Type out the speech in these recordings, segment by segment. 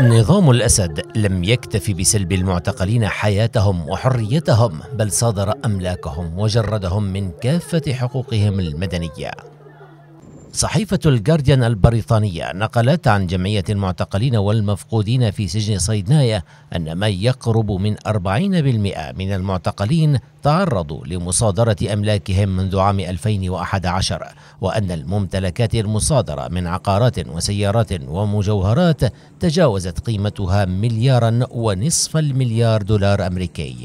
نظام الأسد لم يكتف بسلب المعتقلين حياتهم وحريتهم بل صادر أملاكهم وجردهم من كافة حقوقهم المدنية صحيفة الجارديان البريطانية نقلت عن جمعية المعتقلين والمفقودين في سجن صيدنايا أن ما يقرب من 40% من المعتقلين تعرضوا لمصادرة أملاكهم منذ عام 2011 وأن الممتلكات المصادرة من عقارات وسيارات ومجوهرات تجاوزت قيمتها مليارا ونصف المليار دولار أمريكي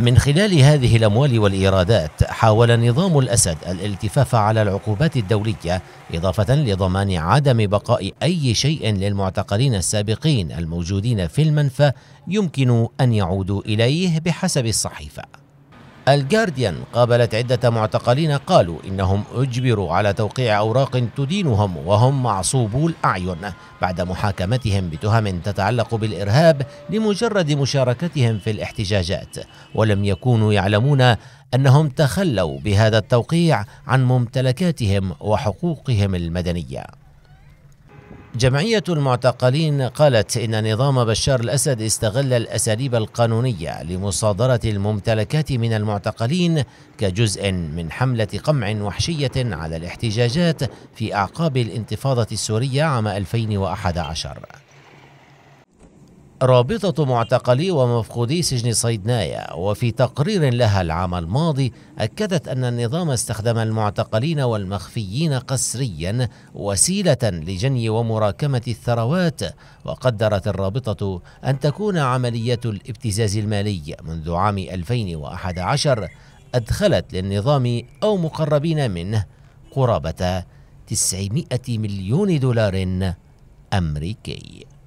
من خلال هذه الأموال والإيرادات حاول نظام الأسد الالتفاف على العقوبات الدولية إضافة لضمان عدم بقاء أي شيء للمعتقلين السابقين الموجودين في المنفى يمكن أن يعودوا إليه بحسب الصحيفة الجارديان قابلت عدة معتقلين قالوا إنهم أجبروا على توقيع أوراق تدينهم وهم معصوبو الأعين بعد محاكمتهم بتهم تتعلق بالإرهاب لمجرد مشاركتهم في الاحتجاجات ولم يكونوا يعلمون أنهم تخلوا بهذا التوقيع عن ممتلكاتهم وحقوقهم المدنية جمعية المعتقلين قالت إن نظام بشار الأسد استغل الأساليب القانونية لمصادرة الممتلكات من المعتقلين كجزء من حملة قمع وحشية على الاحتجاجات في أعقاب الانتفاضة السورية عام 2011 رابطة معتقلي ومفقودي سجن صيدنايا وفي تقرير لها العام الماضي أكدت أن النظام استخدم المعتقلين والمخفيين قسريا وسيلة لجني ومراكمة الثروات وقدرت الرابطة أن تكون عملية الابتزاز المالي منذ عام 2011 أدخلت للنظام أو مقربين منه قرابة 900 مليون دولار أمريكي